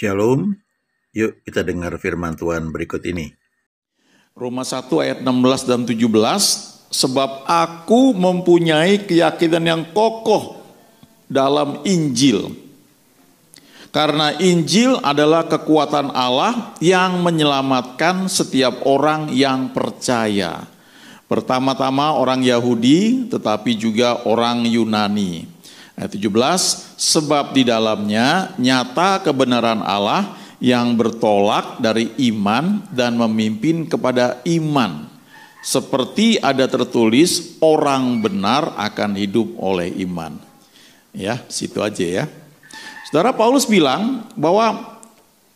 Shalom. Yuk kita dengar firman Tuhan berikut ini. Roma 1 ayat 16 dan 17, sebab aku mempunyai keyakinan yang kokoh dalam Injil. Karena Injil adalah kekuatan Allah yang menyelamatkan setiap orang yang percaya. Pertama-tama orang Yahudi, tetapi juga orang Yunani. Ayat 17, sebab di dalamnya nyata kebenaran Allah yang bertolak dari iman dan memimpin kepada iman. Seperti ada tertulis orang benar akan hidup oleh iman. Ya, situ aja ya. Saudara Paulus bilang bahwa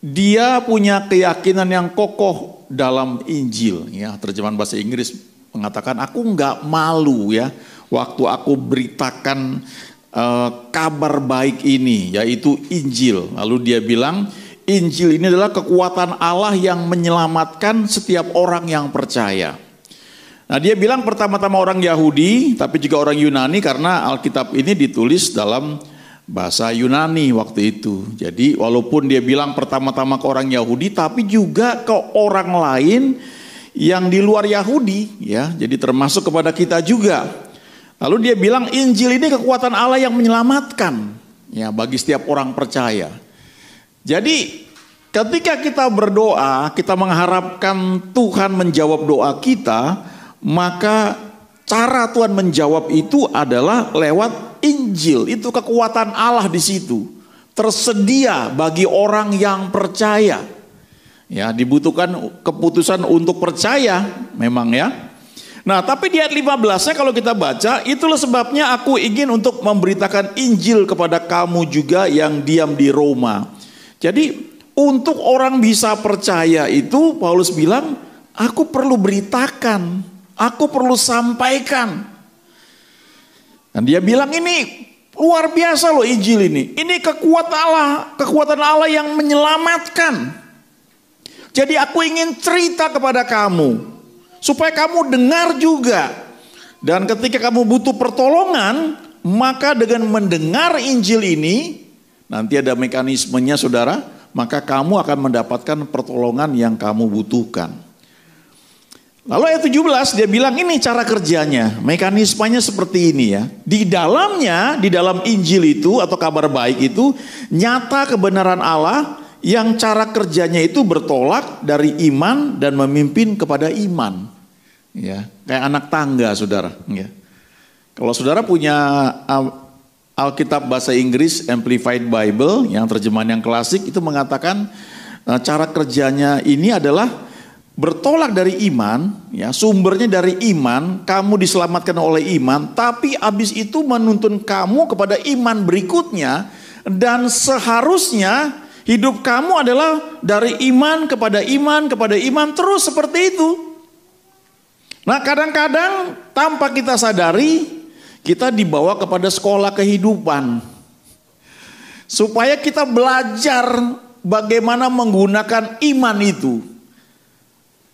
dia punya keyakinan yang kokoh dalam Injil. Ya, terjemahan bahasa Inggris mengatakan aku nggak malu ya waktu aku beritakan uh, kabar baik ini, yaitu Injil. Lalu dia bilang, Injil ini adalah kekuatan Allah yang menyelamatkan setiap orang yang percaya. Nah, dia bilang pertama-tama orang Yahudi, tapi juga orang Yunani karena Alkitab ini ditulis dalam bahasa Yunani waktu itu. Jadi, walaupun dia bilang pertama-tama ke orang Yahudi, tapi juga ke orang lain yang di luar Yahudi, ya. Jadi termasuk kepada kita juga. Lalu dia bilang Injil ini kekuatan Allah yang menyelamatkan ya bagi setiap orang percaya. Jadi ketika kita berdoa, kita mengharapkan Tuhan menjawab doa kita, maka cara Tuhan menjawab itu adalah lewat Injil. Itu kekuatan Allah di situ. Tersedia bagi orang yang percaya. Ya, dibutuhkan keputusan untuk percaya memang ya. Nah, tapi di ayat 15-nya kalau kita baca, itulah sebabnya aku ingin untuk memberitakan Injil kepada kamu juga yang diam di Roma. Jadi, untuk orang bisa percaya itu Paulus bilang, aku perlu beritakan, aku perlu sampaikan. Dan dia bilang ini luar biasa loh Injil ini. Ini kekuatan Allah, kekuatan Allah yang menyelamatkan. Jadi aku ingin cerita kepada kamu supaya kamu dengar juga. Dan ketika kamu butuh pertolongan, maka dengan mendengar Injil ini, nanti ada mekanismenya saudara, maka kamu akan mendapatkan pertolongan yang kamu butuhkan. Lalu ayat 17 dia bilang ini cara kerjanya, mekanismenya seperti ini ya. Di dalamnya, di dalam Injil itu atau kabar baik itu nyata kebenaran Allah yang cara kerjanya itu bertolak dari iman dan memimpin kepada iman ya kayak anak tangga saudara ya. kalau saudara punya Alkitab bahasa Inggris Amplified Bible yang terjemahan yang klasik itu mengatakan eh, cara kerjanya ini adalah bertolak dari iman ya sumbernya dari iman kamu diselamatkan oleh iman tapi abis itu menuntun kamu kepada iman berikutnya dan seharusnya hidup kamu adalah dari iman kepada iman kepada iman terus seperti itu Nah kadang-kadang tanpa kita sadari kita dibawa kepada sekolah kehidupan. Supaya kita belajar bagaimana menggunakan iman itu.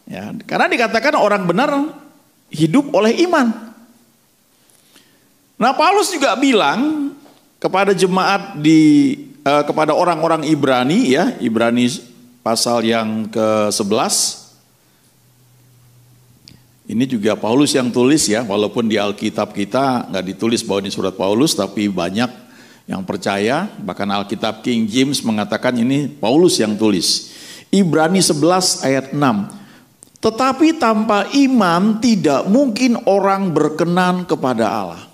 Ya, karena dikatakan orang benar hidup oleh iman. Nah Paulus juga bilang kepada jemaat di eh, kepada orang-orang Ibrani ya, Ibrani pasal yang ke-11 ini juga Paulus yang tulis ya, walaupun di Alkitab kita nggak ditulis bahwa ini surat Paulus, tapi banyak yang percaya, bahkan Alkitab King James mengatakan ini Paulus yang tulis. Ibrani 11 ayat 6. Tetapi tanpa iman tidak mungkin orang berkenan kepada Allah.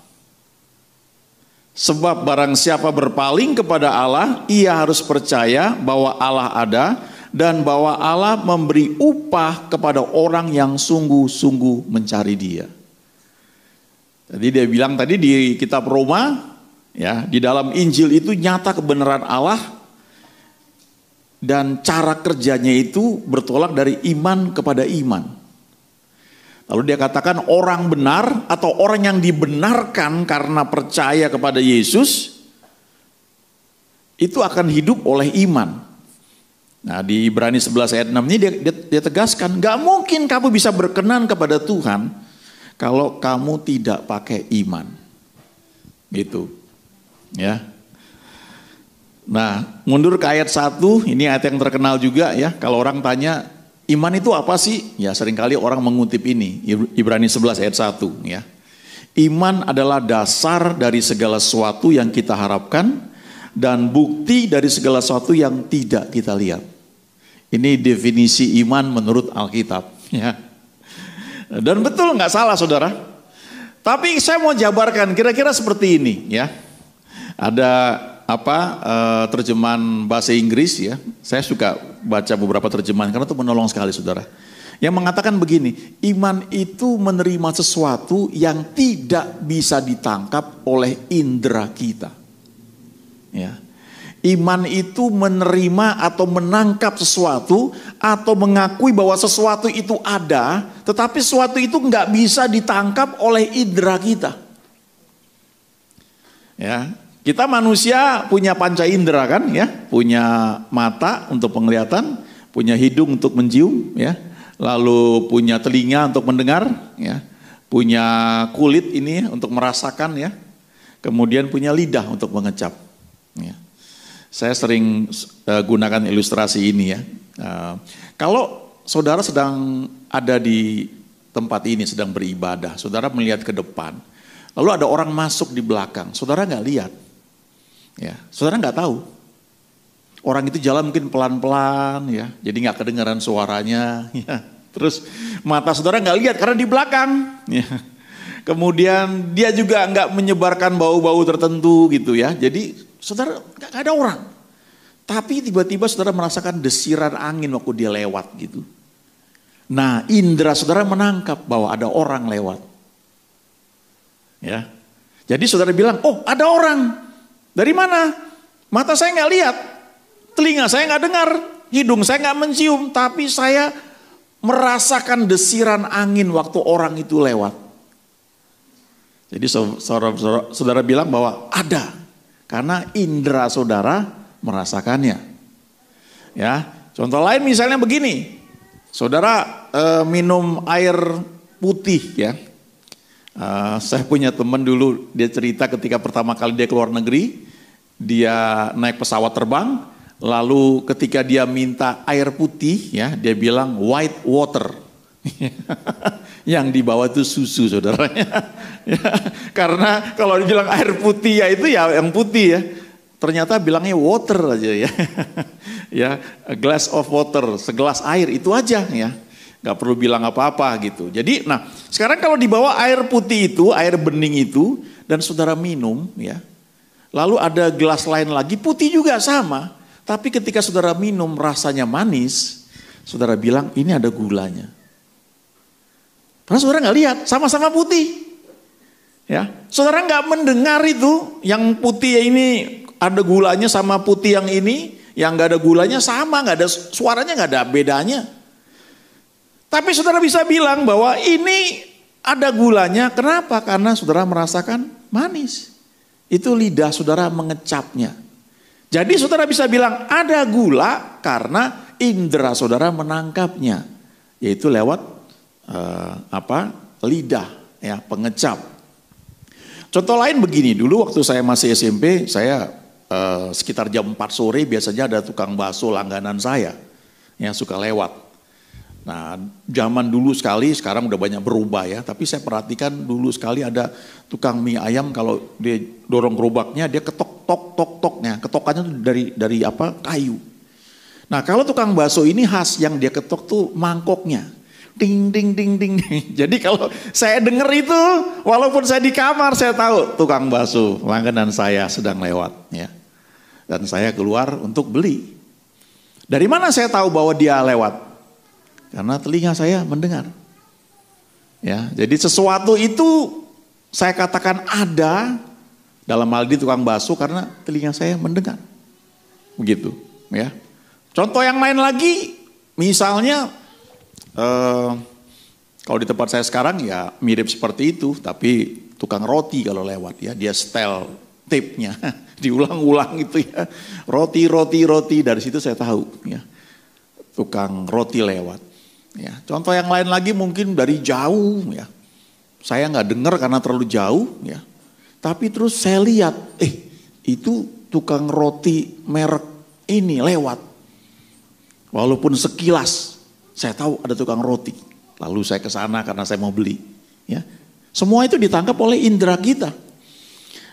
Sebab barang siapa berpaling kepada Allah, ia harus percaya bahwa Allah ada dan bahwa Allah memberi upah kepada orang yang sungguh-sungguh mencari Dia. Jadi dia bilang tadi di kitab Roma, ya, di dalam Injil itu nyata kebenaran Allah dan cara kerjanya itu bertolak dari iman kepada iman. Lalu dia katakan orang benar atau orang yang dibenarkan karena percaya kepada Yesus itu akan hidup oleh iman. Nah di Ibrani 11 ayat 6 ini dia, dia, dia tegaskan, gak mungkin kamu bisa berkenan kepada Tuhan kalau kamu tidak pakai iman. Gitu. Ya. Nah mundur ke ayat 1, ini ayat yang terkenal juga ya. Kalau orang tanya, iman itu apa sih? Ya seringkali orang mengutip ini, Ibrani 11 ayat 1 ya. Iman adalah dasar dari segala sesuatu yang kita harapkan dan bukti dari segala sesuatu yang tidak kita lihat. Ini definisi iman menurut Alkitab. Ya. Dan betul nggak salah saudara. Tapi saya mau jabarkan kira-kira seperti ini ya. Ada apa eh, terjemahan bahasa Inggris ya. Saya suka baca beberapa terjemahan karena itu menolong sekali saudara. Yang mengatakan begini, iman itu menerima sesuatu yang tidak bisa ditangkap oleh indera kita. Ya. Iman itu menerima atau menangkap sesuatu atau mengakui bahwa sesuatu itu ada, tetapi sesuatu itu nggak bisa ditangkap oleh indera kita. Ya, kita manusia punya panca indera kan, ya, punya mata untuk penglihatan, punya hidung untuk mencium, ya, lalu punya telinga untuk mendengar, ya, punya kulit ini ya, untuk merasakan, ya, kemudian punya lidah untuk mengecap. Ya. Saya sering uh, gunakan ilustrasi ini ya. Uh, kalau saudara sedang ada di tempat ini, sedang beribadah, saudara melihat ke depan, lalu ada orang masuk di belakang, saudara nggak lihat, ya, saudara nggak tahu. Orang itu jalan mungkin pelan-pelan ya, jadi nggak kedengaran suaranya. Ya. Terus mata saudara nggak lihat karena di belakang. Ya. Kemudian dia juga nggak menyebarkan bau-bau tertentu gitu ya. Jadi Saudara gak ada orang. Tapi tiba-tiba saudara merasakan desiran angin waktu dia lewat gitu. Nah indera saudara menangkap bahwa ada orang lewat. Ya, Jadi saudara bilang, oh ada orang. Dari mana? Mata saya nggak lihat, telinga saya nggak dengar, hidung saya nggak mencium, tapi saya merasakan desiran angin waktu orang itu lewat. Jadi saudara, saudara, saudara bilang bahwa ada karena indera saudara merasakannya. Ya, contoh lain misalnya begini. Saudara e, minum air putih ya. E, saya punya teman dulu dia cerita ketika pertama kali dia keluar negeri, dia naik pesawat terbang, lalu ketika dia minta air putih ya, dia bilang white water. Ya yang dibawa itu susu saudaranya. ya, karena kalau dibilang air putih ya itu ya yang putih ya. Ternyata bilangnya water aja ya. ya, a glass of water, segelas air itu aja ya. Gak perlu bilang apa-apa gitu. Jadi nah, sekarang kalau dibawa air putih itu, air bening itu dan saudara minum ya. Lalu ada gelas lain lagi putih juga sama. Tapi ketika saudara minum rasanya manis, saudara bilang ini ada gulanya. Karena saudara nggak lihat, sama-sama putih. Ya, saudara nggak mendengar itu yang putih ini ada gulanya sama putih yang ini, yang nggak ada gulanya sama, nggak ada suaranya nggak ada bedanya. Tapi saudara bisa bilang bahwa ini ada gulanya, kenapa? Karena saudara merasakan manis. Itu lidah saudara mengecapnya. Jadi saudara bisa bilang ada gula karena indera saudara menangkapnya, yaitu lewat eh, apa lidah ya pengecap. Contoh lain begini, dulu waktu saya masih SMP, saya eh, sekitar jam 4 sore biasanya ada tukang bakso langganan saya yang suka lewat. Nah, zaman dulu sekali, sekarang udah banyak berubah ya. Tapi saya perhatikan dulu sekali ada tukang mie ayam kalau dia dorong gerobaknya dia ketok tok tok toknya, ketokannya tuh dari dari apa kayu. Nah, kalau tukang bakso ini khas yang dia ketok tuh mangkoknya. Ding, ding, ding, ding. Jadi kalau saya dengar itu, walaupun saya di kamar, saya tahu tukang bakso langganan saya sedang lewat. Ya. Dan saya keluar untuk beli. Dari mana saya tahu bahwa dia lewat? Karena telinga saya mendengar. Ya, jadi sesuatu itu saya katakan ada dalam hal di tukang bakso karena telinga saya mendengar. Begitu, ya. Contoh yang lain lagi, misalnya Eh, kalau di tempat saya sekarang ya mirip seperti itu, tapi tukang roti kalau lewat ya dia setel tipnya diulang-ulang itu ya roti roti roti dari situ saya tahu ya tukang roti lewat ya contoh yang lain lagi mungkin dari jauh ya saya nggak dengar karena terlalu jauh ya tapi terus saya lihat eh itu tukang roti merek ini lewat walaupun sekilas saya tahu ada tukang roti. Lalu saya ke sana karena saya mau beli. Ya. Semua itu ditangkap oleh indera kita.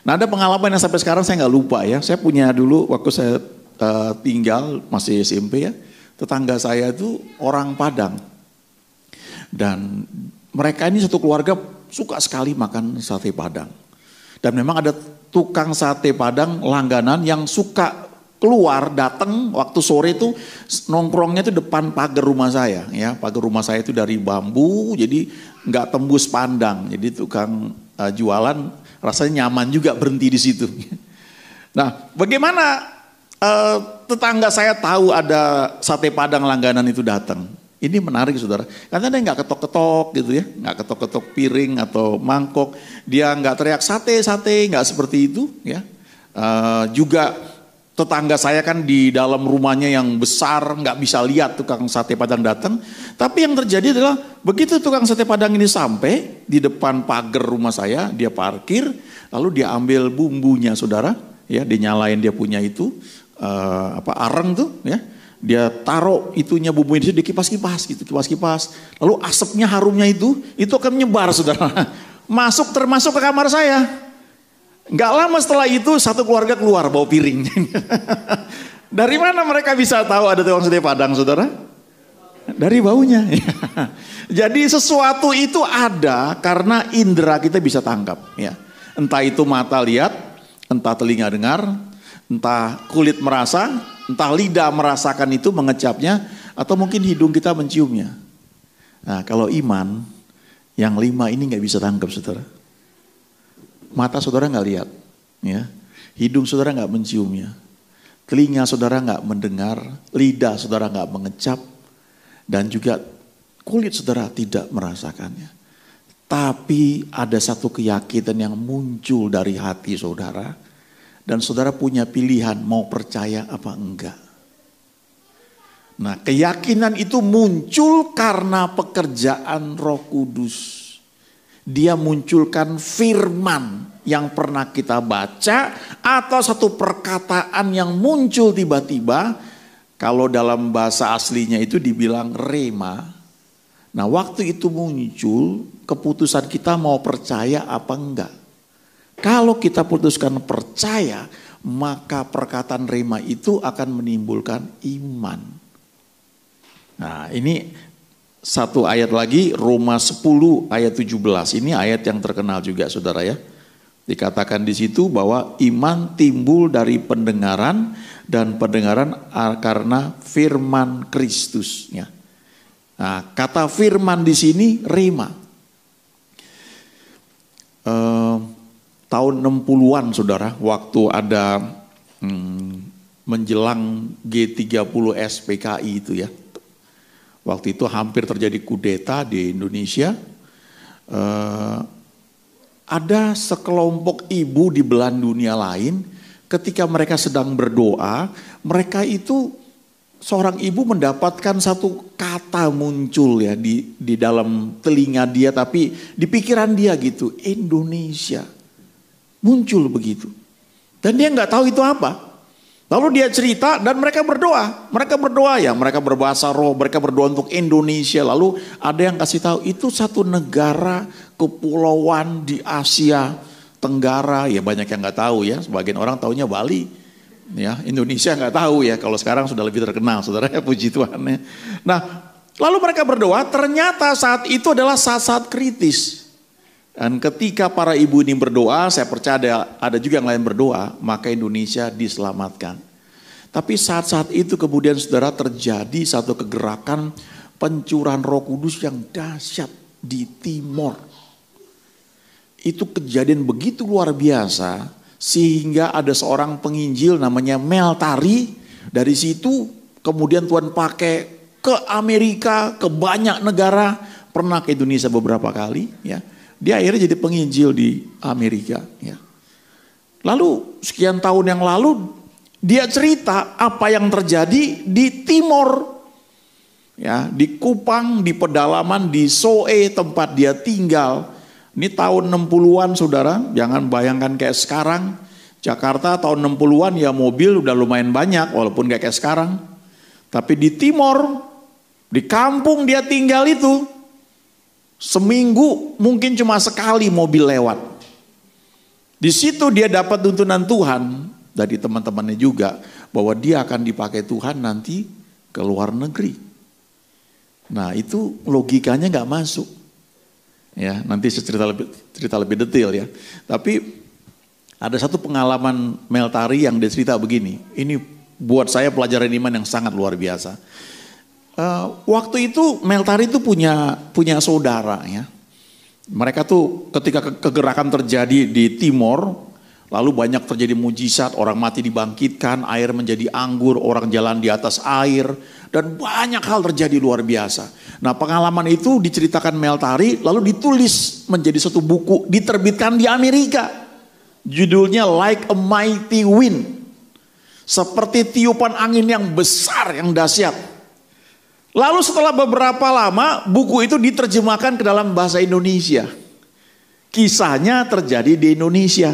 Nah ada pengalaman yang sampai sekarang saya nggak lupa ya. Saya punya dulu waktu saya uh, tinggal masih SMP ya. Tetangga saya itu orang Padang. Dan mereka ini satu keluarga suka sekali makan sate Padang. Dan memang ada tukang sate Padang langganan yang suka keluar datang waktu sore itu nongkrongnya itu depan pagar rumah saya ya pagar rumah saya itu dari bambu jadi nggak tembus pandang jadi tukang uh, jualan rasanya nyaman juga berhenti di situ nah bagaimana uh, tetangga saya tahu ada sate padang langganan itu datang ini menarik saudara karena dia nggak ketok-ketok gitu ya nggak ketok-ketok piring atau mangkok dia nggak teriak sate sate nggak seperti itu ya uh, juga tetangga saya kan di dalam rumahnya yang besar nggak bisa lihat tukang sate padang datang. Tapi yang terjadi adalah begitu tukang sate padang ini sampai di depan pagar rumah saya, dia parkir, lalu dia ambil bumbunya saudara, ya dinyalain dia punya itu uh, apa areng tuh, ya dia taruh itunya bumbunya di dikipas-kipas gitu, kipas-kipas. Lalu asapnya harumnya itu, itu akan menyebar saudara. Masuk termasuk ke kamar saya. Gak lama setelah itu satu keluarga keluar bawa piring. Dari mana mereka bisa tahu ada tukang sate padang saudara? Dari baunya. Jadi sesuatu itu ada karena indera kita bisa tangkap. Ya. Entah itu mata lihat, entah telinga dengar, entah kulit merasa, entah lidah merasakan itu mengecapnya, atau mungkin hidung kita menciumnya. Nah kalau iman, yang lima ini nggak bisa tangkap saudara mata saudara nggak lihat, ya, hidung saudara nggak menciumnya, telinga saudara nggak mendengar, lidah saudara nggak mengecap, dan juga kulit saudara tidak merasakannya. Tapi ada satu keyakinan yang muncul dari hati saudara, dan saudara punya pilihan mau percaya apa enggak. Nah, keyakinan itu muncul karena pekerjaan Roh Kudus dia munculkan firman yang pernah kita baca atau satu perkataan yang muncul tiba-tiba kalau dalam bahasa aslinya itu dibilang rema. Nah, waktu itu muncul keputusan kita mau percaya apa enggak. Kalau kita putuskan percaya, maka perkataan rema itu akan menimbulkan iman. Nah, ini satu ayat lagi Roma 10 ayat 17. Ini ayat yang terkenal juga Saudara ya. Dikatakan di situ bahwa iman timbul dari pendengaran dan pendengaran karena firman Kristus Nah, kata firman di sini Rima Eh, tahun 60-an Saudara, waktu ada hmm, menjelang G30 SPKI itu ya Waktu itu hampir terjadi kudeta di Indonesia. Eh, ada sekelompok ibu di belahan dunia lain, ketika mereka sedang berdoa, mereka itu seorang ibu mendapatkan satu kata muncul ya di di dalam telinga dia tapi di pikiran dia gitu Indonesia muncul begitu dan dia nggak tahu itu apa Lalu dia cerita dan mereka berdoa. Mereka berdoa ya, mereka berbahasa roh, mereka berdoa untuk Indonesia. Lalu ada yang kasih tahu itu satu negara kepulauan di Asia Tenggara. Ya banyak yang nggak tahu ya, sebagian orang taunya Bali. Ya, Indonesia nggak tahu ya, kalau sekarang sudah lebih terkenal saudara ya puji Tuhan ya. Nah, lalu mereka berdoa, ternyata saat itu adalah saat-saat kritis. Dan ketika para ibu ini berdoa, saya percaya ada, ada juga yang lain berdoa, maka Indonesia diselamatkan. Tapi saat-saat itu kemudian saudara terjadi satu kegerakan pencurahan roh kudus yang dahsyat di timur. Itu kejadian begitu luar biasa sehingga ada seorang penginjil namanya Mel Tari dari situ kemudian Tuhan pakai ke Amerika, ke banyak negara, pernah ke Indonesia beberapa kali ya dia akhirnya jadi penginjil di Amerika. Ya. Lalu sekian tahun yang lalu dia cerita apa yang terjadi di Timor. Ya, di Kupang, di pedalaman, di Soe tempat dia tinggal. Ini tahun 60-an saudara, jangan bayangkan kayak sekarang. Jakarta tahun 60-an ya mobil udah lumayan banyak walaupun gak kayak sekarang. Tapi di Timor, di kampung dia tinggal itu, Seminggu mungkin cuma sekali mobil lewat. Di situ dia dapat tuntunan Tuhan dari teman-temannya juga bahwa dia akan dipakai Tuhan nanti ke luar negeri. Nah itu logikanya nggak masuk. Ya nanti saya cerita lebih cerita lebih detail ya. Tapi ada satu pengalaman Meltari yang dia cerita begini. Ini buat saya pelajaran iman yang sangat luar biasa. Eh, waktu itu Meltari itu punya punya saudara ya. Mereka tuh ketika kegerakan terjadi di Timor, lalu banyak terjadi mujizat, orang mati dibangkitkan, air menjadi anggur, orang jalan di atas air, dan banyak hal terjadi luar biasa. Nah pengalaman itu diceritakan Meltari, lalu ditulis menjadi satu buku, diterbitkan di Amerika. Judulnya Like a Mighty Wind. Seperti tiupan angin yang besar, yang dahsyat. Lalu setelah beberapa lama buku itu diterjemahkan ke dalam bahasa Indonesia. Kisahnya terjadi di Indonesia.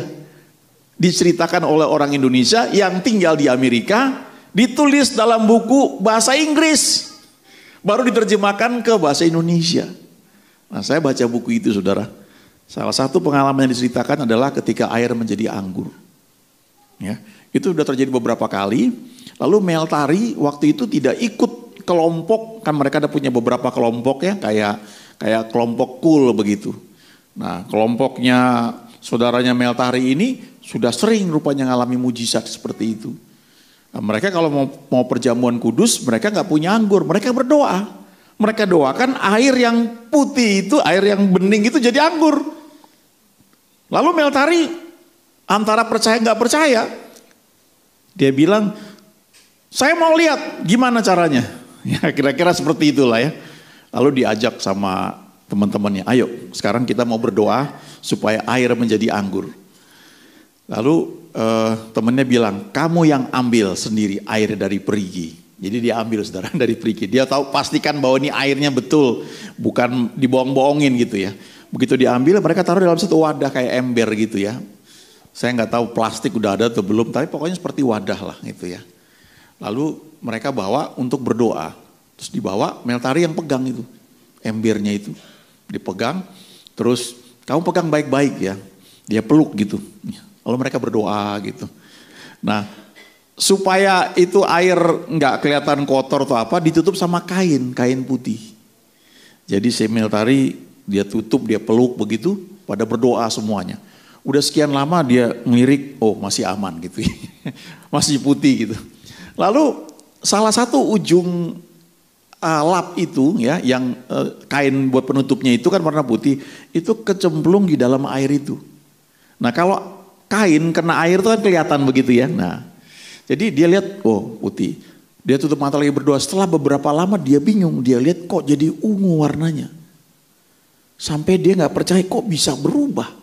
Diceritakan oleh orang Indonesia yang tinggal di Amerika, ditulis dalam buku bahasa Inggris. Baru diterjemahkan ke bahasa Indonesia. Nah, saya baca buku itu, Saudara. Salah satu pengalaman yang diceritakan adalah ketika air menjadi anggur. Ya, itu sudah terjadi beberapa kali. Lalu Mel Tari waktu itu tidak ikut kelompok kan mereka ada punya beberapa kelompok ya kayak kayak kelompok cool begitu. Nah, kelompoknya saudaranya Mel Tari ini sudah sering rupanya mengalami mujizat seperti itu. Nah, mereka kalau mau, mau perjamuan kudus, mereka nggak punya anggur, mereka berdoa. Mereka doakan air yang putih itu, air yang bening itu jadi anggur. Lalu Mel Tari antara percaya nggak percaya, dia bilang, saya mau lihat gimana caranya. Ya kira-kira seperti itulah ya. Lalu diajak sama teman-temannya, ayo sekarang kita mau berdoa supaya air menjadi anggur. Lalu eh, temannya bilang, kamu yang ambil sendiri air dari perigi. Jadi dia ambil saudara dari perigi. Dia tahu pastikan bahwa ini airnya betul, bukan dibohong-bohongin gitu ya. Begitu diambil, mereka taruh dalam satu wadah kayak ember gitu ya. Saya nggak tahu plastik udah ada atau belum, tapi pokoknya seperti wadah lah gitu ya. Lalu mereka bawa untuk berdoa. Terus dibawa Meltari yang pegang itu. Embernya itu. Dipegang. Terus kamu pegang baik-baik ya. Dia peluk gitu. Lalu mereka berdoa gitu. Nah supaya itu air nggak kelihatan kotor atau apa ditutup sama kain, kain putih. Jadi si Meltari dia tutup, dia peluk begitu pada berdoa semuanya udah sekian lama dia ngelirik, oh masih aman gitu, masih putih gitu. Lalu salah satu ujung uh, lap itu ya yang uh, kain buat penutupnya itu kan warna putih itu kecemplung di dalam air itu. Nah kalau kain kena air itu kan kelihatan begitu ya. Nah jadi dia lihat oh putih. Dia tutup mata lagi berdoa. Setelah beberapa lama dia bingung. Dia lihat kok jadi ungu warnanya. Sampai dia nggak percaya kok bisa berubah.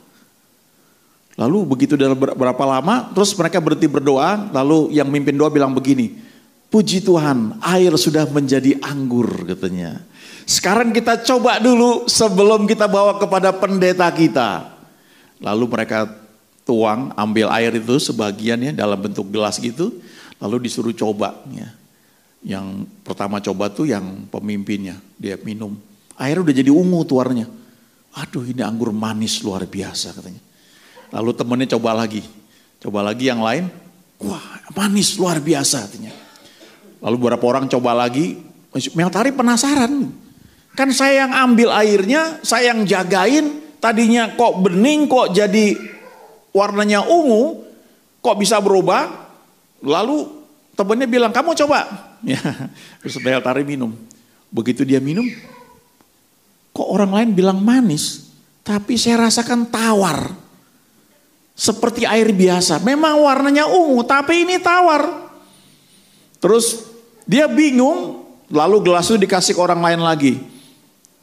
Lalu begitu dalam berapa lama, terus mereka berhenti berdoa, lalu yang mimpin doa bilang begini, puji Tuhan air sudah menjadi anggur katanya. Sekarang kita coba dulu sebelum kita bawa kepada pendeta kita. Lalu mereka tuang ambil air itu sebagiannya dalam bentuk gelas gitu, lalu disuruh coba. Ya. Yang pertama coba tuh yang pemimpinnya, dia minum. Air udah jadi ungu tuarnya. Aduh ini anggur manis luar biasa katanya. Lalu temennya coba lagi. Coba lagi yang lain. Wah manis luar biasa artinya. Lalu beberapa orang coba lagi. Mel Tari penasaran. Kan saya yang ambil airnya, saya yang jagain. Tadinya kok bening, kok jadi warnanya ungu. Kok bisa berubah? Lalu temennya bilang, kamu coba. Ya, terus Tari minum. Begitu dia minum, kok orang lain bilang manis, tapi saya rasakan tawar seperti air biasa. Memang warnanya ungu, tapi ini tawar. Terus dia bingung, lalu gelas itu dikasih ke orang lain lagi.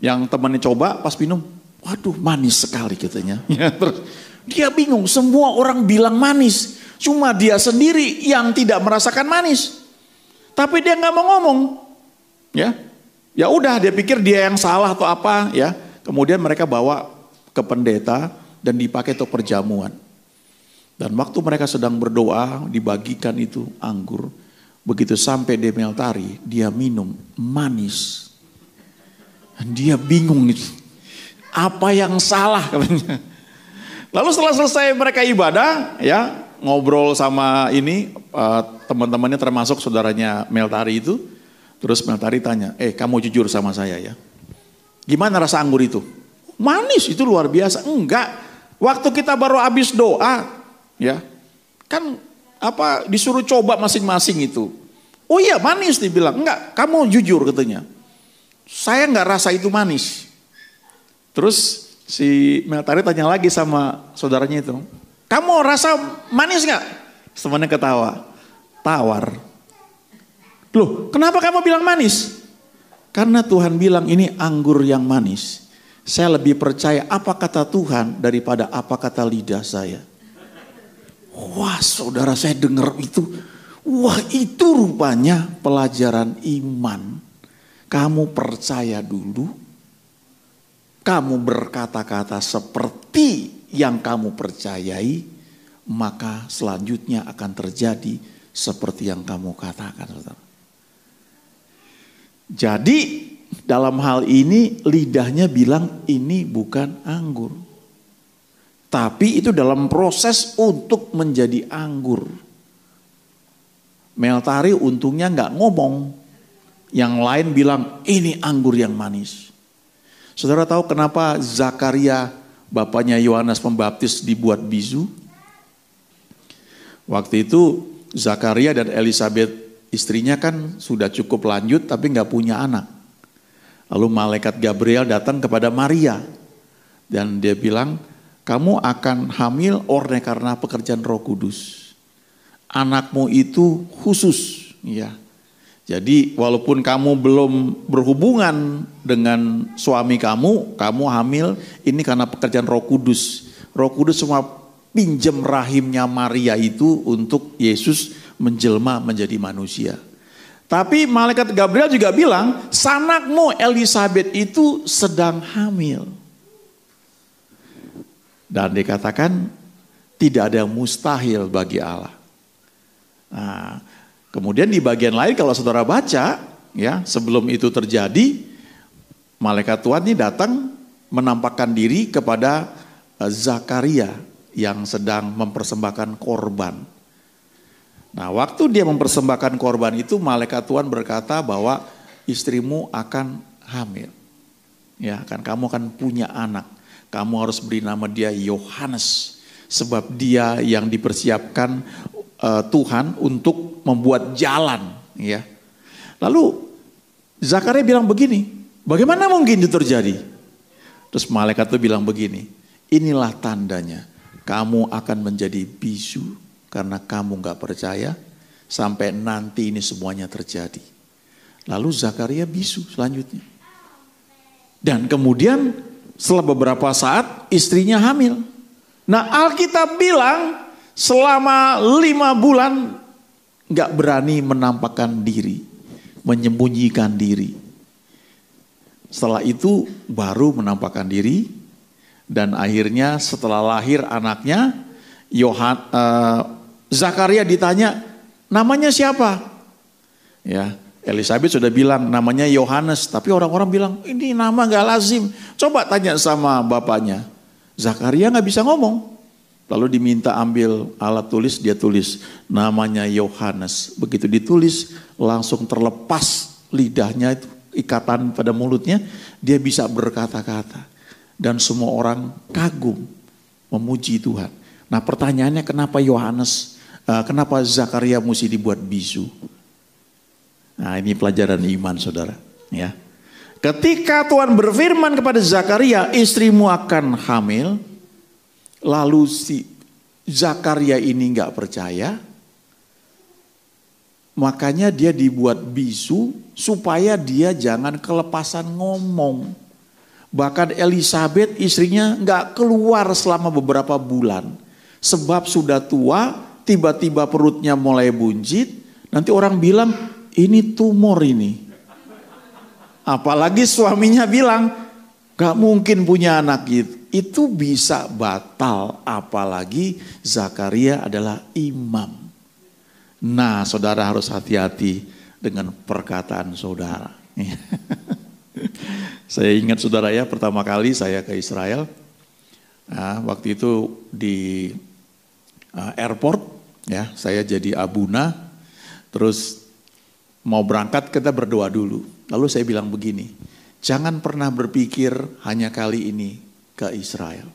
Yang temannya coba pas minum, waduh manis sekali katanya. Ya, terus dia bingung, semua orang bilang manis. Cuma dia sendiri yang tidak merasakan manis. Tapi dia nggak mau ngomong. Ya, ya udah dia pikir dia yang salah atau apa ya. Kemudian mereka bawa ke pendeta dan dipakai untuk perjamuan. Dan waktu mereka sedang berdoa, dibagikan itu anggur. Begitu sampai di Meltari, dia minum manis. Dia bingung itu. Apa yang salah katanya. Lalu setelah selesai mereka ibadah, ya ngobrol sama ini eh, teman-temannya termasuk saudaranya Meltari itu. Terus Meltari tanya, eh kamu jujur sama saya ya. Gimana rasa anggur itu? Manis itu luar biasa. Enggak. Waktu kita baru habis doa, Ya. Kan apa disuruh coba masing-masing itu. Oh iya manis dibilang. Enggak, kamu jujur katanya. Saya nggak rasa itu manis. Terus si Meltari tanya lagi sama saudaranya itu. Kamu rasa manis nggak? Semuanya ketawa. Tawar. Loh, kenapa kamu bilang manis? Karena Tuhan bilang ini anggur yang manis. Saya lebih percaya apa kata Tuhan daripada apa kata lidah saya. Wah saudara saya dengar itu. Wah itu rupanya pelajaran iman. Kamu percaya dulu. Kamu berkata-kata seperti yang kamu percayai. Maka selanjutnya akan terjadi seperti yang kamu katakan. Jadi dalam hal ini lidahnya bilang ini bukan anggur. Tapi itu dalam proses untuk menjadi anggur. Meltari untungnya nggak ngomong. Yang lain bilang ini anggur yang manis. Saudara tahu kenapa Zakaria bapaknya Yohanes Pembaptis dibuat bisu? Waktu itu Zakaria dan Elizabeth istrinya kan sudah cukup lanjut tapi nggak punya anak. Lalu malaikat Gabriel datang kepada Maria dan dia bilang, kamu akan hamil Orne karena pekerjaan Roh Kudus. Anakmu itu khusus, ya. Jadi walaupun kamu belum berhubungan dengan suami kamu, kamu hamil ini karena pekerjaan Roh Kudus. Roh Kudus semua pinjam rahimnya Maria itu untuk Yesus menjelma menjadi manusia. Tapi malaikat Gabriel juga bilang, sanakmu Elizabeth itu sedang hamil. Dan dikatakan tidak ada yang mustahil bagi Allah. Nah, kemudian di bagian lain kalau saudara baca, ya sebelum itu terjadi, malaikat Tuhan ini datang menampakkan diri kepada eh, Zakaria yang sedang mempersembahkan korban. Nah, waktu dia mempersembahkan korban itu malaikat Tuhan berkata bahwa istrimu akan hamil. Ya, kan kamu akan punya anak kamu harus beri nama dia Yohanes sebab dia yang dipersiapkan uh, Tuhan untuk membuat jalan ya. Lalu Zakaria bilang begini, bagaimana mungkin itu terjadi? Terus malaikat itu bilang begini, inilah tandanya kamu akan menjadi bisu karena kamu nggak percaya sampai nanti ini semuanya terjadi. Lalu Zakaria bisu selanjutnya. Dan kemudian setelah beberapa saat istrinya hamil. Nah Alkitab bilang selama lima bulan gak berani menampakkan diri, menyembunyikan diri. Setelah itu baru menampakkan diri dan akhirnya setelah lahir anaknya Yohan, eh, Zakaria ditanya namanya siapa? Ya, Elizabeth sudah bilang namanya Yohanes, tapi orang-orang bilang ini nama gak lazim. Coba tanya sama bapaknya. Zakaria nggak bisa ngomong. Lalu diminta ambil alat tulis, dia tulis namanya Yohanes. Begitu ditulis, langsung terlepas lidahnya itu ikatan pada mulutnya, dia bisa berkata-kata. Dan semua orang kagum memuji Tuhan. Nah pertanyaannya kenapa Yohanes, eh, kenapa Zakaria mesti dibuat bisu? Nah, ini pelajaran iman saudara. Ya. Ketika Tuhan berfirman kepada Zakaria, istrimu akan hamil. Lalu si Zakaria ini nggak percaya. Makanya dia dibuat bisu supaya dia jangan kelepasan ngomong. Bahkan Elizabeth istrinya nggak keluar selama beberapa bulan. Sebab sudah tua, tiba-tiba perutnya mulai buncit. Nanti orang bilang, ini tumor ini. Apalagi suaminya bilang, gak mungkin punya anak gitu. Itu bisa batal, apalagi Zakaria adalah imam. Nah saudara harus hati-hati dengan perkataan saudara. saya ingat saudara ya, pertama kali saya ke Israel. Nah, waktu itu di ah, airport, ya saya jadi abuna, terus mau berangkat kita berdoa dulu. Lalu saya bilang begini, jangan pernah berpikir hanya kali ini ke Israel.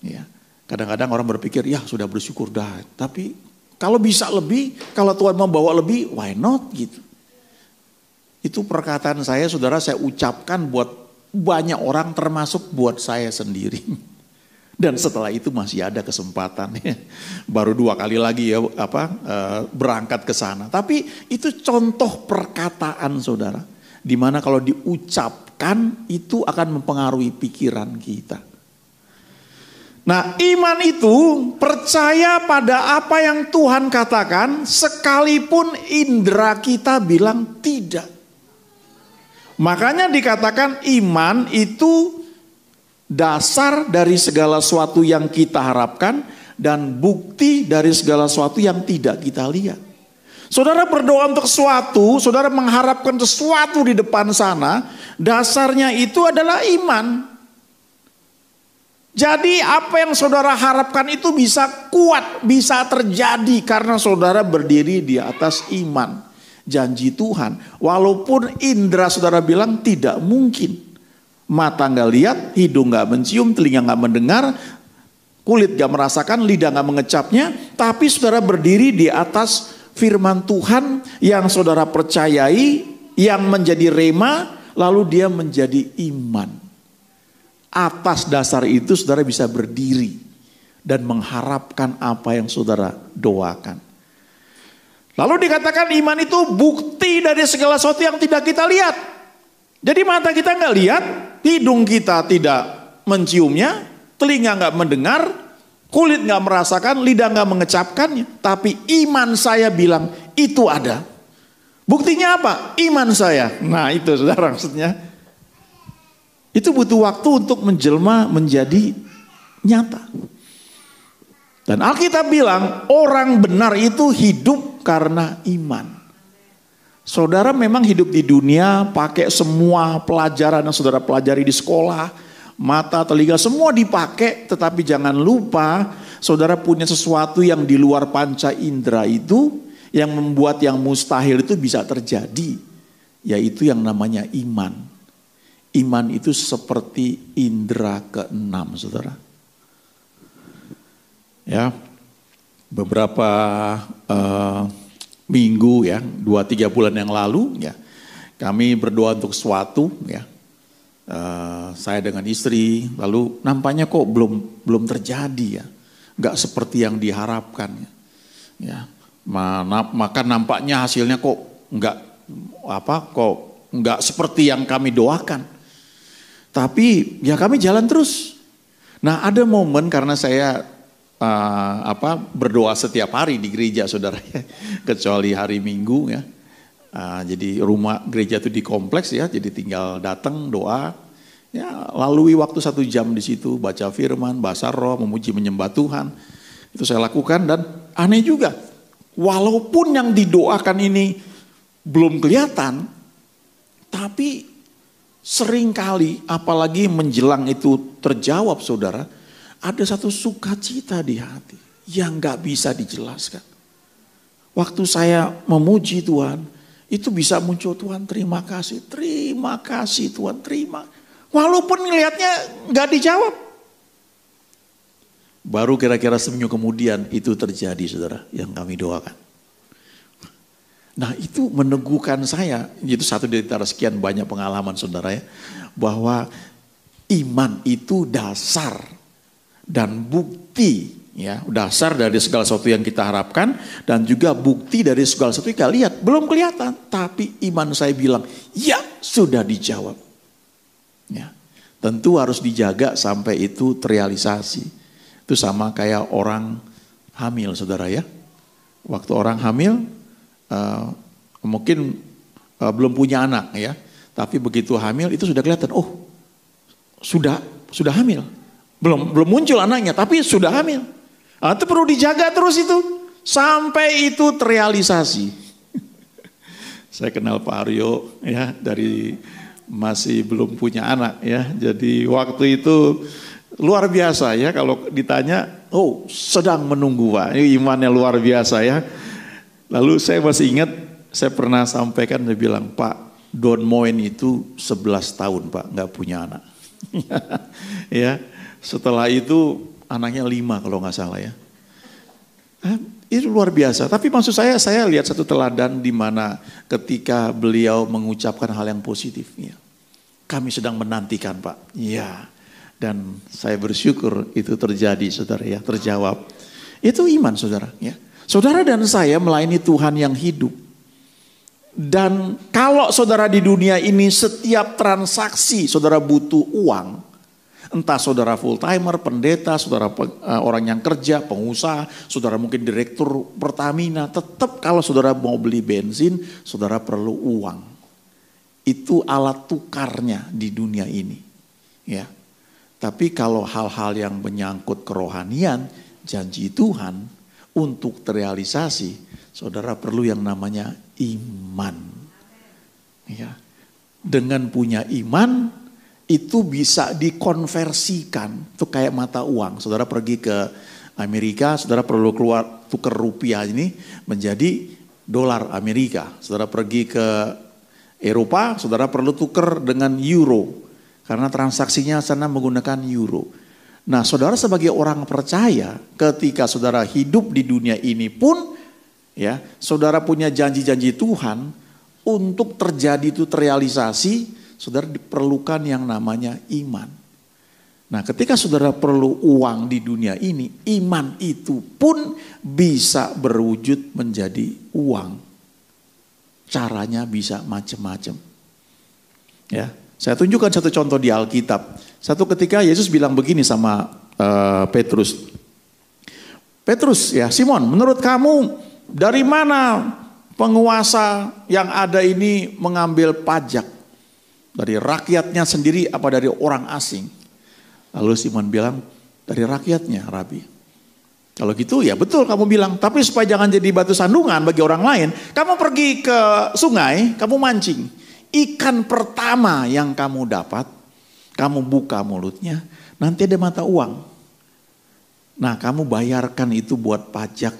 Ya. Kadang-kadang orang berpikir, ya sudah bersyukur dah. Tapi kalau bisa lebih, kalau Tuhan mau bawa lebih, why not gitu. Itu perkataan saya saudara saya ucapkan buat banyak orang termasuk buat saya sendiri. Dan setelah itu masih ada kesempatan ya. Baru dua kali lagi ya apa eh, berangkat ke sana. Tapi itu contoh perkataan Saudara dimana kalau diucapkan itu akan mempengaruhi pikiran kita. Nah, iman itu percaya pada apa yang Tuhan katakan, sekalipun indera kita bilang tidak. Makanya, dikatakan iman itu dasar dari segala sesuatu yang kita harapkan dan bukti dari segala sesuatu yang tidak kita lihat. Saudara berdoa untuk sesuatu, saudara mengharapkan sesuatu di depan sana, dasarnya itu adalah iman. Jadi apa yang saudara harapkan itu bisa kuat, bisa terjadi karena saudara berdiri di atas iman. Janji Tuhan. Walaupun indera saudara bilang tidak mungkin. Mata nggak lihat, hidung nggak mencium, telinga nggak mendengar, kulit nggak merasakan, lidah nggak mengecapnya, tapi saudara berdiri di atas firman Tuhan yang saudara percayai, yang menjadi rema, lalu dia menjadi iman. Atas dasar itu saudara bisa berdiri dan mengharapkan apa yang saudara doakan. Lalu dikatakan iman itu bukti dari segala sesuatu yang tidak kita lihat. Jadi mata kita nggak lihat, hidung kita tidak menciumnya, telinga nggak mendengar, kulit nggak merasakan, lidah nggak mengecapkannya. Tapi iman saya bilang itu ada. Buktinya apa? Iman saya. Nah itu saudara maksudnya. Itu butuh waktu untuk menjelma menjadi nyata. Dan Alkitab bilang orang benar itu hidup karena iman. Saudara memang hidup di dunia pakai semua pelajaran yang saudara pelajari di sekolah, mata, telinga, semua dipakai. Tetapi jangan lupa saudara punya sesuatu yang di luar panca indera itu yang membuat yang mustahil itu bisa terjadi. Yaitu yang namanya iman. Iman itu seperti indera keenam saudara. Ya, beberapa uh, minggu ya, dua tiga bulan yang lalu ya, kami berdoa untuk sesuatu ya. Uh, saya dengan istri, lalu nampaknya kok belum belum terjadi ya, nggak seperti yang diharapkan ya. ya. Maka nampaknya hasilnya kok nggak apa kok nggak seperti yang kami doakan. Tapi ya kami jalan terus. Nah ada momen karena saya uh, apa berdoa setiap hari di gereja saudara ya. kecuali hari minggu ya uh, jadi rumah gereja itu di kompleks ya jadi tinggal datang doa ya lalui waktu satu jam di situ baca firman bahasa roh memuji menyembah Tuhan itu saya lakukan dan aneh juga walaupun yang didoakan ini belum kelihatan tapi seringkali apalagi menjelang itu terjawab saudara ada satu sukacita di hati yang gak bisa dijelaskan. Waktu saya memuji Tuhan, itu bisa muncul Tuhan terima kasih, terima kasih Tuhan terima. Walaupun ngelihatnya gak dijawab. Baru kira-kira seminggu kemudian itu terjadi saudara yang kami doakan. Nah itu meneguhkan saya, itu satu dari antara sekian banyak pengalaman saudara ya. Bahwa iman itu dasar dan bukti ya dasar dari segala sesuatu yang kita harapkan dan juga bukti dari segala sesuatu yang kita lihat belum kelihatan tapi iman saya bilang ya sudah dijawab ya tentu harus dijaga sampai itu terrealisasi itu sama kayak orang hamil saudara ya waktu orang hamil uh, mungkin uh, belum punya anak ya tapi begitu hamil itu sudah kelihatan oh sudah sudah hamil belum belum muncul anaknya, tapi sudah hamil. Nah, itu perlu dijaga terus itu. Sampai itu terrealisasi. Saya kenal Pak Aryo ya dari masih belum punya anak ya. Jadi waktu itu luar biasa ya kalau ditanya, oh sedang menunggu Pak. Ini imannya luar biasa ya. Lalu saya masih ingat saya pernah sampaikan saya bilang Pak Don Moen itu 11 tahun Pak nggak punya anak. ya setelah itu anaknya lima kalau nggak salah ya. Itu luar biasa. Tapi maksud saya, saya lihat satu teladan di mana ketika beliau mengucapkan hal yang positif. Ya. Kami sedang menantikan Pak. ya Dan saya bersyukur itu terjadi saudara ya, terjawab. Itu iman saudara ya. Saudara dan saya melayani Tuhan yang hidup. Dan kalau saudara di dunia ini setiap transaksi saudara butuh uang, Entah saudara full timer, pendeta, saudara pe, uh, orang yang kerja, pengusaha, saudara mungkin direktur Pertamina, tetap kalau saudara mau beli bensin, saudara perlu uang. Itu alat tukarnya di dunia ini. Ya. Tapi kalau hal-hal yang menyangkut kerohanian, janji Tuhan untuk terrealisasi, saudara perlu yang namanya iman. Ya. Dengan punya iman, itu bisa dikonversikan. Itu kayak mata uang. Saudara pergi ke Amerika, saudara perlu keluar tuker rupiah ini menjadi dolar Amerika. Saudara pergi ke Eropa, saudara perlu tuker dengan euro. Karena transaksinya sana menggunakan euro. Nah saudara sebagai orang percaya ketika saudara hidup di dunia ini pun ya saudara punya janji-janji Tuhan untuk terjadi itu terrealisasi saudara diperlukan yang namanya iman. Nah, ketika saudara perlu uang di dunia ini, iman itu pun bisa berwujud menjadi uang. Caranya bisa macam-macam. Ya, saya tunjukkan satu contoh di Alkitab. Satu ketika Yesus bilang begini sama uh, Petrus. Petrus, ya Simon, menurut kamu dari mana penguasa yang ada ini mengambil pajak? Dari rakyatnya sendiri apa dari orang asing? Lalu Simon bilang, dari rakyatnya Rabi. Kalau gitu ya betul kamu bilang, tapi supaya jangan jadi batu sandungan bagi orang lain, kamu pergi ke sungai, kamu mancing. Ikan pertama yang kamu dapat, kamu buka mulutnya, nanti ada mata uang. Nah kamu bayarkan itu buat pajak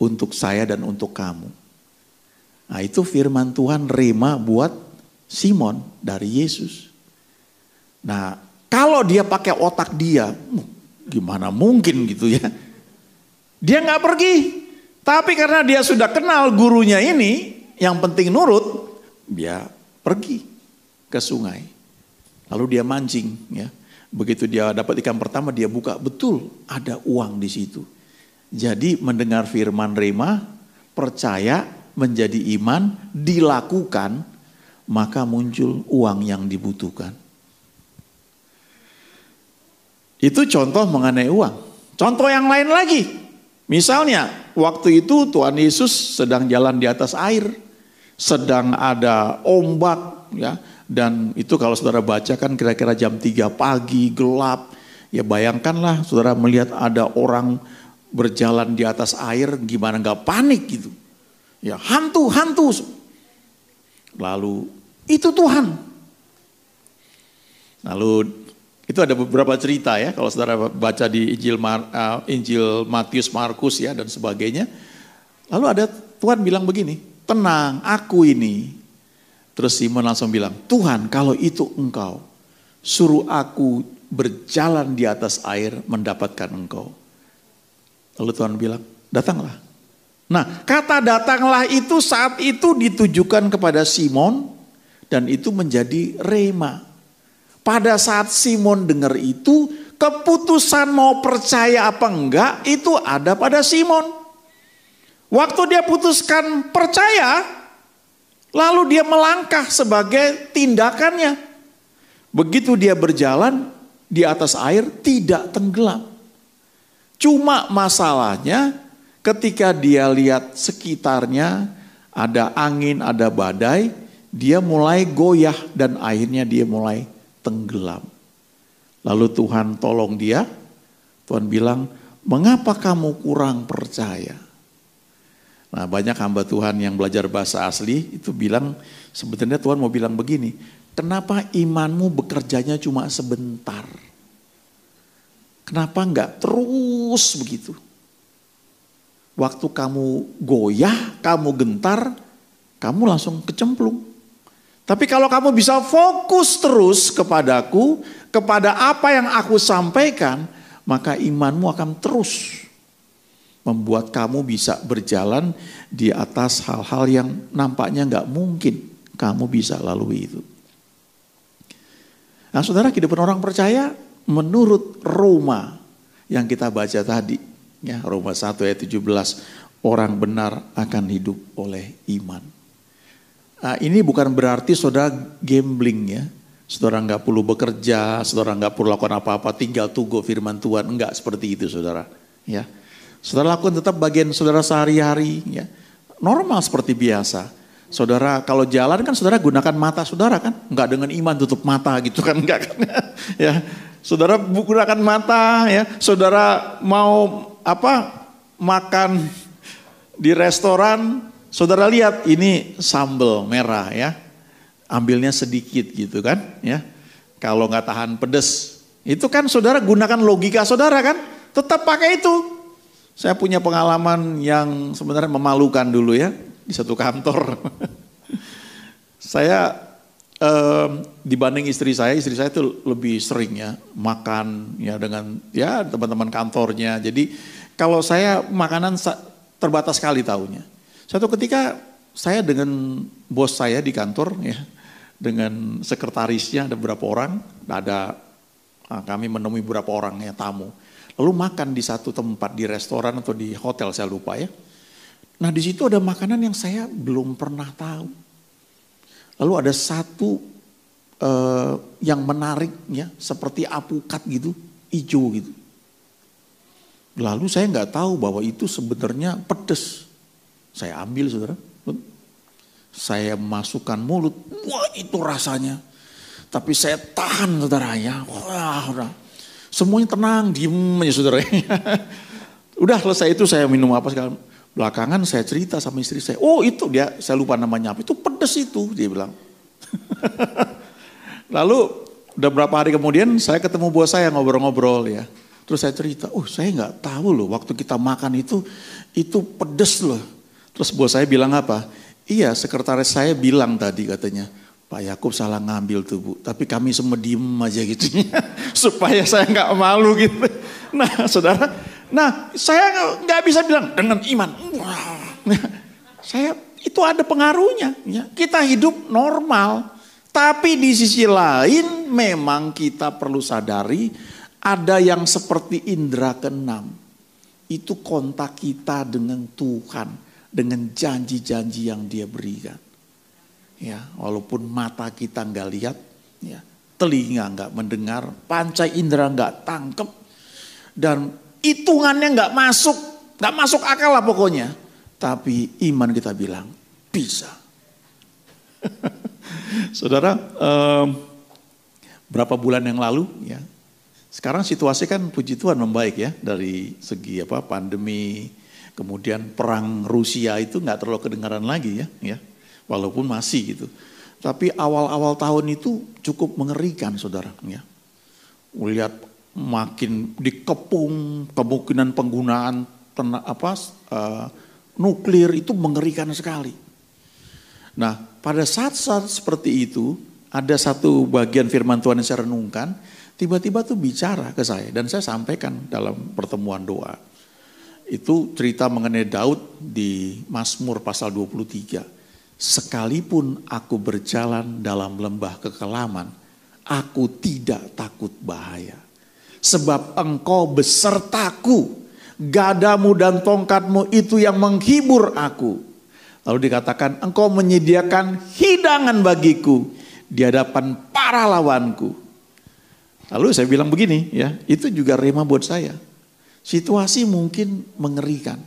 untuk saya dan untuk kamu. Nah itu firman Tuhan Rima buat Simon dari Yesus. Nah, kalau dia pakai otak dia, gimana mungkin gitu ya? Dia nggak pergi, tapi karena dia sudah kenal gurunya ini, yang penting nurut, dia pergi ke sungai. Lalu dia mancing, ya. Begitu dia dapat ikan pertama, dia buka betul ada uang di situ. Jadi mendengar firman Rema, percaya menjadi iman, dilakukan, maka muncul uang yang dibutuhkan. Itu contoh mengenai uang. Contoh yang lain lagi. Misalnya, waktu itu Tuhan Yesus sedang jalan di atas air, sedang ada ombak ya, dan itu kalau saudara baca kan kira-kira jam 3 pagi, gelap. Ya bayangkanlah saudara melihat ada orang berjalan di atas air gimana gak panik gitu. Ya hantu, hantu. Lalu itu Tuhan. Lalu itu ada beberapa cerita ya kalau saudara baca di Injil Mar, uh, Injil Matius, Markus ya dan sebagainya. Lalu ada Tuhan bilang begini, "Tenang, aku ini." Terus Simon langsung bilang, "Tuhan, kalau itu engkau, suruh aku berjalan di atas air mendapatkan engkau." Lalu Tuhan bilang, "Datanglah." Nah, kata datanglah itu saat itu ditujukan kepada Simon dan itu menjadi rema. Pada saat Simon dengar itu, keputusan mau percaya apa enggak itu ada pada Simon. Waktu dia putuskan percaya, lalu dia melangkah sebagai tindakannya. Begitu dia berjalan di atas air, tidak tenggelam. Cuma masalahnya, ketika dia lihat sekitarnya, ada angin, ada badai, dia mulai goyah dan akhirnya dia mulai tenggelam. Lalu Tuhan tolong dia. Tuhan bilang, "Mengapa kamu kurang percaya?" Nah, banyak hamba Tuhan yang belajar bahasa asli itu bilang sebetulnya Tuhan mau bilang begini, "Kenapa imanmu bekerjanya cuma sebentar? Kenapa enggak terus begitu?" Waktu kamu goyah, kamu gentar, kamu langsung kecemplung. Tapi kalau kamu bisa fokus terus kepadaku, kepada apa yang aku sampaikan, maka imanmu akan terus membuat kamu bisa berjalan di atas hal-hal yang nampaknya nggak mungkin kamu bisa lalui itu. Nah saudara kehidupan orang percaya menurut Roma yang kita baca tadi. Ya, Roma 1 ayat 17, orang benar akan hidup oleh iman. Nah, ini bukan berarti saudara gambling ya. Saudara nggak perlu bekerja, saudara nggak perlu lakukan apa-apa, tinggal tunggu firman Tuhan. Enggak seperti itu saudara. Ya, Saudara lakukan tetap bagian saudara sehari-hari. ya Normal seperti biasa. Saudara kalau jalan kan saudara gunakan mata saudara kan. Enggak dengan iman tutup mata gitu kan. Enggak kan ya. Saudara gunakan mata ya. Saudara mau apa makan di restoran Saudara lihat ini sambal merah ya. Ambilnya sedikit gitu kan ya. Kalau nggak tahan pedes. Itu kan saudara gunakan logika saudara kan. Tetap pakai itu. Saya punya pengalaman yang sebenarnya memalukan dulu ya. Di satu kantor. saya eh, dibanding istri saya, istri saya itu lebih sering ya makan ya dengan ya teman-teman kantornya. Jadi kalau saya makanan terbatas sekali tahunya. Suatu ketika saya dengan bos saya di kantor ya, dengan sekretarisnya ada beberapa orang, ada ah, kami menemui beberapa orang ya tamu. Lalu makan di satu tempat di restoran atau di hotel saya lupa ya. Nah di situ ada makanan yang saya belum pernah tahu. Lalu ada satu eh, yang menarik ya seperti apukat gitu, hijau gitu. Lalu saya nggak tahu bahwa itu sebenarnya pedes. Saya ambil saudara. Saya masukkan mulut. Wah itu rasanya. Tapi saya tahan saudara ya. Wah, wah. Semuanya tenang, diem ya saudara. udah selesai itu saya minum apa sekarang. Belakangan saya cerita sama istri saya. Oh itu dia, saya lupa namanya apa. Itu pedes itu dia bilang. Lalu udah berapa hari kemudian saya ketemu buah saya ngobrol-ngobrol ya. Terus saya cerita, oh saya nggak tahu loh waktu kita makan itu, itu pedes loh. Terus bos saya bilang apa? Iya, sekretaris saya bilang tadi katanya, Pak Yakub salah ngambil tuh bu, tapi kami semua diem aja gitu supaya saya nggak malu gitu. Nah saudara, nah saya nggak bisa bilang dengan iman. Nah, saya itu ada pengaruhnya. Ya. Kita hidup normal, tapi di sisi lain memang kita perlu sadari ada yang seperti indera keenam. Itu kontak kita dengan Tuhan dengan janji-janji yang dia berikan. Ya, walaupun mata kita nggak lihat, ya, telinga nggak mendengar, panca indera nggak tangkep, dan hitungannya nggak masuk, nggak masuk akal lah pokoknya. Tapi iman kita bilang bisa. Saudara, um, berapa bulan yang lalu ya, sekarang situasi kan puji Tuhan membaik ya dari segi apa pandemi, Kemudian perang Rusia itu nggak terlalu kedengaran lagi ya, ya, walaupun masih gitu. Tapi awal-awal tahun itu cukup mengerikan saudara. Ya. Lihat makin dikepung kemungkinan penggunaan tena, apa uh, nuklir itu mengerikan sekali. Nah pada saat-saat seperti itu ada satu bagian firman Tuhan yang saya renungkan tiba-tiba tuh bicara ke saya dan saya sampaikan dalam pertemuan doa itu cerita mengenai Daud di Mazmur pasal 23. Sekalipun aku berjalan dalam lembah kekelaman, aku tidak takut bahaya. Sebab engkau besertaku, gadamu dan tongkatmu itu yang menghibur aku. Lalu dikatakan engkau menyediakan hidangan bagiku di hadapan para lawanku. Lalu saya bilang begini ya, itu juga rema buat saya. Situasi mungkin mengerikan.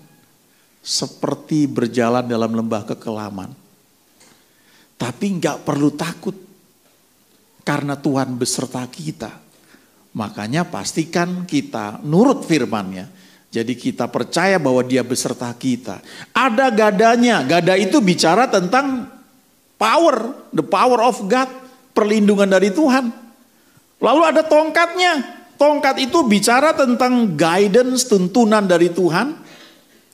Seperti berjalan dalam lembah kekelaman. Tapi nggak perlu takut. Karena Tuhan beserta kita. Makanya pastikan kita nurut firmannya. Jadi kita percaya bahwa dia beserta kita. Ada gadanya. Gada itu bicara tentang power. The power of God. Perlindungan dari Tuhan. Lalu ada tongkatnya. Tongkat itu bicara tentang guidance, tuntunan dari Tuhan.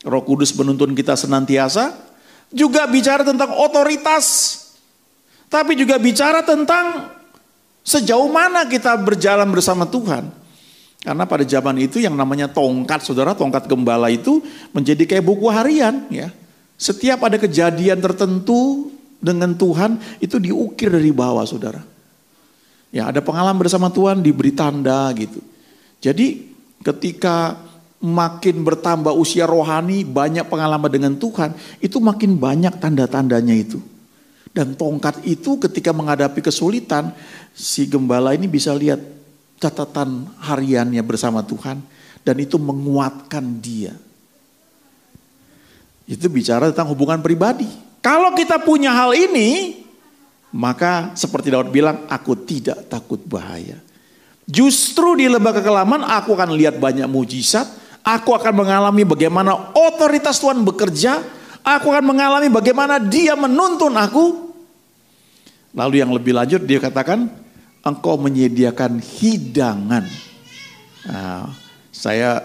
Roh Kudus menuntun kita senantiasa. Juga bicara tentang otoritas. Tapi juga bicara tentang sejauh mana kita berjalan bersama Tuhan. Karena pada zaman itu yang namanya tongkat, saudara, tongkat gembala itu menjadi kayak buku harian. ya. Setiap ada kejadian tertentu dengan Tuhan itu diukir dari bawah, saudara. Ya, ada pengalaman bersama Tuhan diberi tanda gitu. Jadi ketika makin bertambah usia rohani, banyak pengalaman dengan Tuhan, itu makin banyak tanda-tandanya itu. Dan tongkat itu ketika menghadapi kesulitan, si gembala ini bisa lihat catatan hariannya bersama Tuhan dan itu menguatkan dia. Itu bicara tentang hubungan pribadi. Kalau kita punya hal ini, maka seperti Daud bilang, aku tidak takut bahaya. Justru di lembah kekelaman aku akan lihat banyak mujizat. Aku akan mengalami bagaimana otoritas Tuhan bekerja. Aku akan mengalami bagaimana dia menuntun aku. Lalu yang lebih lanjut dia katakan, engkau menyediakan hidangan. Nah, saya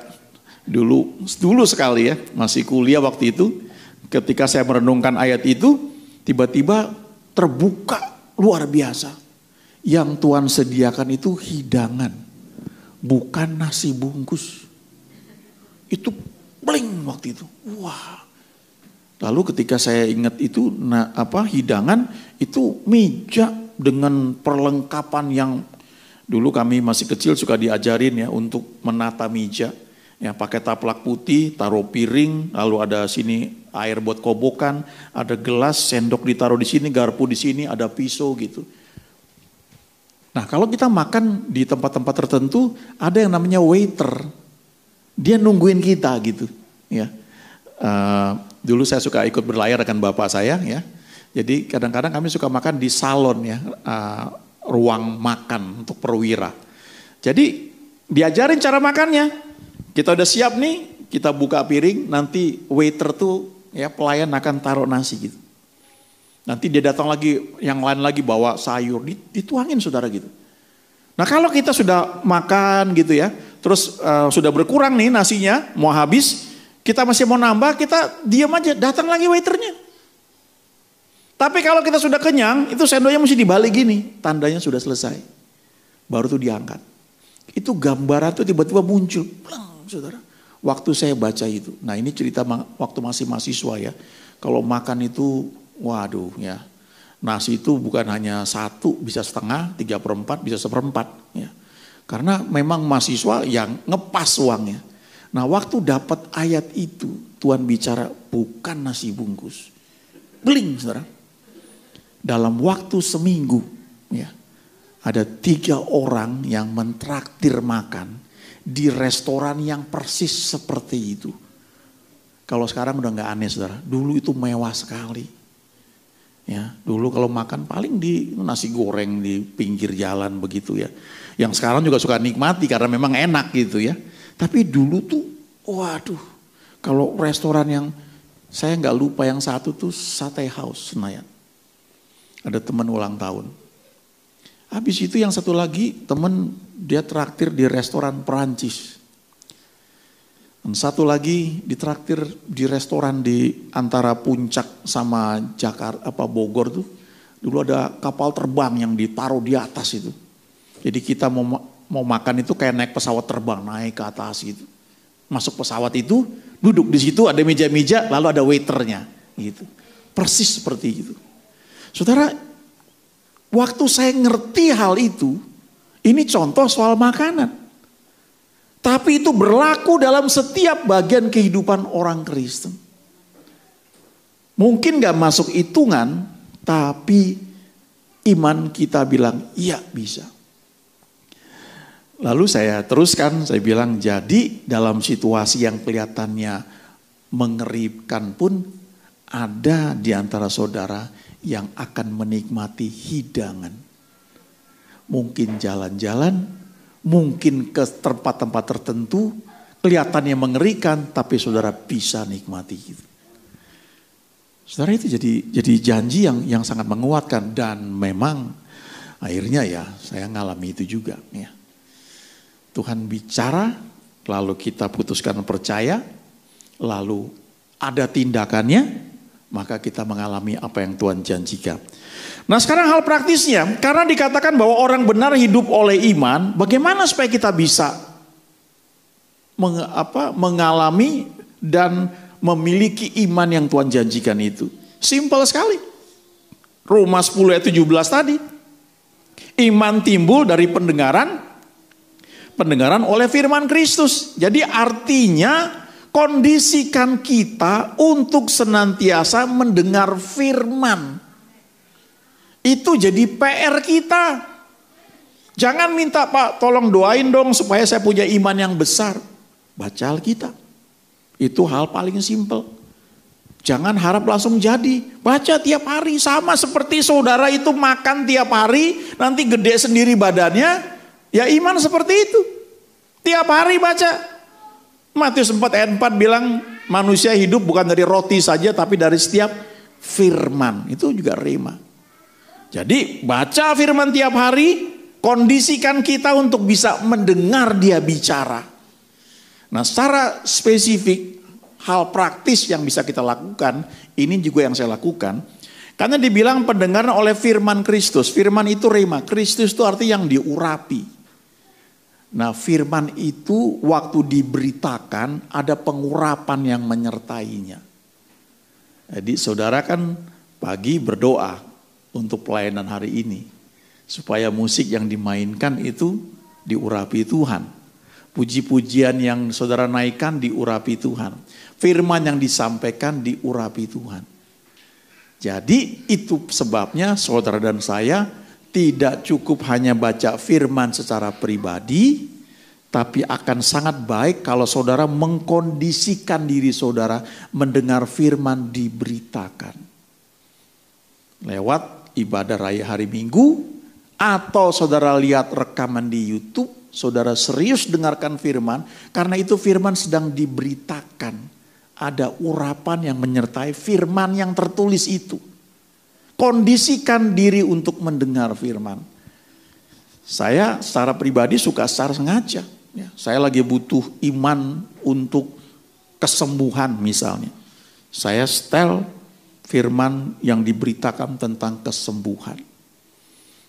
dulu dulu sekali ya masih kuliah waktu itu ketika saya merenungkan ayat itu tiba-tiba terbuka luar biasa. Yang Tuhan sediakan itu hidangan, bukan nasi bungkus. Itu bling waktu itu. Wah. Lalu ketika saya ingat itu nah, apa hidangan itu meja dengan perlengkapan yang dulu kami masih kecil suka diajarin ya untuk menata meja. Ya pakai taplak putih, taruh piring, lalu ada sini air buat kobokan, ada gelas, sendok ditaruh di sini, garpu di sini, ada pisau gitu. Nah kalau kita makan di tempat-tempat tertentu, ada yang namanya waiter. Dia nungguin kita gitu. ya uh, Dulu saya suka ikut berlayar dengan bapak saya ya. Jadi kadang-kadang kami suka makan di salon ya, uh, ruang makan untuk perwira. Jadi diajarin cara makannya. Kita udah siap nih, kita buka piring, nanti waiter tuh ya pelayan akan taruh nasi gitu. Nanti dia datang lagi, yang lain lagi bawa sayur, dituangin saudara gitu. Nah kalau kita sudah makan gitu ya, terus uh, sudah berkurang nih nasinya, mau habis, kita masih mau nambah, kita diam aja, datang lagi waiternya. Tapi kalau kita sudah kenyang, itu sendoknya mesti dibalik gini, tandanya sudah selesai. Baru tuh diangkat. Itu gambaran tuh tiba-tiba muncul, Plang, saudara. Waktu saya baca itu, nah ini cerita waktu masih mahasiswa ya. Kalau makan itu, waduh ya. Nasi itu bukan hanya satu, bisa setengah, tiga perempat, bisa seperempat. Ya. Karena memang mahasiswa yang ngepas uangnya. Nah waktu dapat ayat itu, Tuhan bicara bukan nasi bungkus. bling saudara. Dalam waktu seminggu, ya, ada tiga orang yang mentraktir makan di restoran yang persis seperti itu. Kalau sekarang udah nggak aneh saudara, dulu itu mewah sekali. Ya, dulu kalau makan paling di nasi goreng di pinggir jalan begitu ya. Yang sekarang juga suka nikmati karena memang enak gitu ya. Tapi dulu tuh, waduh, kalau restoran yang saya nggak lupa yang satu tuh Sate House Senayan. Ada teman ulang tahun. Habis itu yang satu lagi teman dia traktir di restoran Perancis. Dan satu lagi ditraktir di restoran di antara Puncak sama Jakarta apa Bogor tuh. Dulu ada kapal terbang yang ditaruh di atas itu. Jadi kita mau mau makan itu kayak naik pesawat terbang, naik ke atas itu. Masuk pesawat itu, duduk di situ ada meja-meja, lalu ada waiternya gitu. Persis seperti itu. Saudara, waktu saya ngerti hal itu, ini contoh soal makanan. Tapi itu berlaku dalam setiap bagian kehidupan orang Kristen. Mungkin gak masuk hitungan, tapi iman kita bilang, iya bisa. Lalu saya teruskan, saya bilang, jadi dalam situasi yang kelihatannya mengerikan pun, ada di antara saudara yang akan menikmati hidangan mungkin jalan-jalan, mungkin ke tempat-tempat tertentu, kelihatannya mengerikan, tapi saudara bisa nikmati itu. Saudara itu jadi jadi janji yang yang sangat menguatkan dan memang akhirnya ya saya ngalami itu juga ya. Tuhan bicara, lalu kita putuskan percaya, lalu ada tindakannya, maka kita mengalami apa yang Tuhan janjikan. Nah sekarang hal praktisnya, karena dikatakan bahwa orang benar hidup oleh iman, bagaimana supaya kita bisa meng, apa, mengalami dan memiliki iman yang Tuhan janjikan itu? Simpel sekali. Roma 10 ayat 17 tadi. Iman timbul dari pendengaran, pendengaran oleh firman Kristus. Jadi artinya kondisikan kita untuk senantiasa mendengar firman itu jadi PR kita. Jangan minta Pak tolong doain dong supaya saya punya iman yang besar. Baca Alkitab. Itu hal paling simpel. Jangan harap langsung jadi. Baca tiap hari sama seperti saudara itu makan tiap hari, nanti gede sendiri badannya. Ya iman seperti itu. Tiap hari baca. Matius 4 ayat 4 bilang manusia hidup bukan dari roti saja tapi dari setiap firman. Itu juga rema. Jadi baca firman tiap hari, kondisikan kita untuk bisa mendengar dia bicara. Nah secara spesifik, hal praktis yang bisa kita lakukan, ini juga yang saya lakukan. Karena dibilang pendengaran oleh firman Kristus. Firman itu rema, Kristus itu arti yang diurapi. Nah firman itu waktu diberitakan ada pengurapan yang menyertainya. Jadi saudara kan pagi berdoa untuk pelayanan hari ini. Supaya musik yang dimainkan itu diurapi Tuhan. Puji-pujian yang saudara naikkan diurapi Tuhan. Firman yang disampaikan diurapi Tuhan. Jadi itu sebabnya saudara dan saya tidak cukup hanya baca firman secara pribadi, tapi akan sangat baik kalau saudara mengkondisikan diri saudara mendengar firman diberitakan. Lewat ibadah raya hari Minggu, atau saudara lihat rekaman di YouTube, saudara serius dengarkan firman, karena itu firman sedang diberitakan. Ada urapan yang menyertai firman yang tertulis itu. Kondisikan diri untuk mendengar firman. Saya secara pribadi suka secara sengaja. Ya, saya lagi butuh iman untuk kesembuhan misalnya. Saya setel firman yang diberitakan tentang kesembuhan.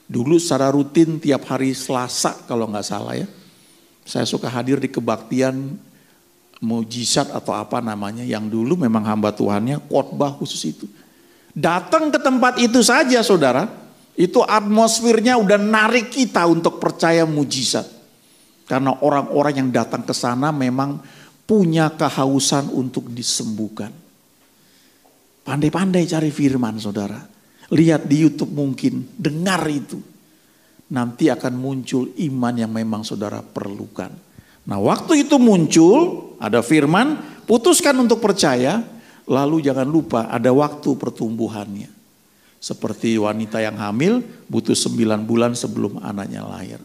Dulu secara rutin tiap hari Selasa kalau nggak salah ya, saya suka hadir di kebaktian mujizat atau apa namanya yang dulu memang hamba Tuhannya khotbah khusus itu. Datang ke tempat itu saja saudara, itu atmosfernya udah narik kita untuk percaya mujizat. Karena orang-orang yang datang ke sana memang punya kehausan untuk disembuhkan. Pandai-pandai cari firman saudara. Lihat di Youtube mungkin, dengar itu. Nanti akan muncul iman yang memang saudara perlukan. Nah waktu itu muncul, ada firman, putuskan untuk percaya. Lalu jangan lupa ada waktu pertumbuhannya. Seperti wanita yang hamil butuh sembilan bulan sebelum anaknya lahir.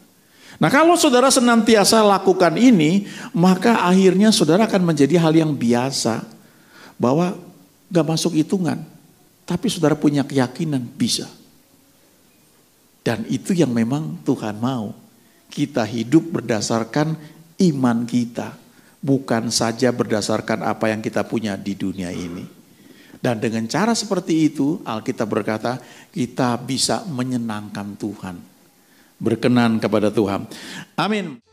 Nah kalau saudara senantiasa lakukan ini, maka akhirnya saudara akan menjadi hal yang biasa. Bahwa Gak masuk hitungan. Tapi saudara punya keyakinan bisa. Dan itu yang memang Tuhan mau. Kita hidup berdasarkan iman kita. Bukan saja berdasarkan apa yang kita punya di dunia ini. Dan dengan cara seperti itu, Alkitab berkata, kita bisa menyenangkan Tuhan. Berkenan kepada Tuhan. Amin.